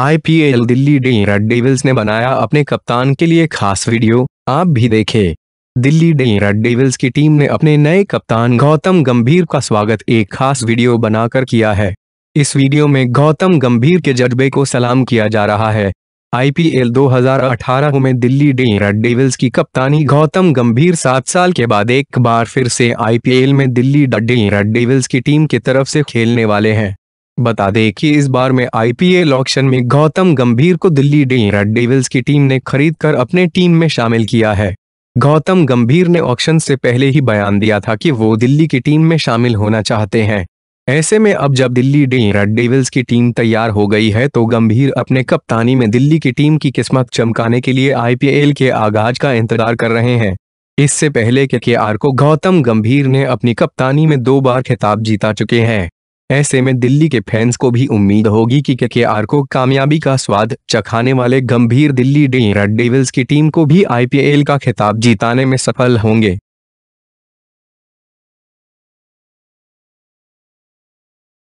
IPL Delhi red devils ने बनाया अपने कप्तान के लिए खास वीडियो आप भी देखें दिल्ली रेड डेविल्स की टीम ने अपने नए कप्तान गौतम गंभीर का स्वागत एक खास वीडियो बनाकर किया है इस वीडियो में गौतम गंभीर के जज्बे को सलाम किया जा रहा है आईपीएल 2018 में दिल्ली रेड डेविल्स की कप्तानी गौतम गंभीर सात साल के बाद एक बार फिर से आईपीएल में दिल्ली रेड डेविल्स की टीम की तरफ से खेलने वाले हैं बता दें कि इस बार में आईपीएल ऑक्शन में गौतम गंभीर को दिल्ली रेड डेविल्स की टीम ने खरीद कर अपने टीम में शामिल किया है गौतम गंभीर ने ऑक्शन से पहले ही बयान दिया था कि वो दिल्ली की टीम में शामिल होना चाहते हैं ऐसे में अब जब दिल्ली रेड डेविल्स की टीम तैयार हो गई है तो गंभीर अपने कप्तानी में दिल्ली की टीम की किस्मत चमकाने के लिए आईपीएल के आगाज का इंतजार कर रहे हैं इससे पहले के के आर को गौतम गंभीर ने अपनी कप्तानी में दो बार खिताब जीता चुके हैं ऐसे में दिल्ली के फैंस को भी उम्मीद होगी कि केकेआर को कामयाबी का स्वाद चखाने वाले गंभीर दिल्ली रेड डेविल्स की टीम को भी आईपीएल का खिताब जिताने में सफल होंगे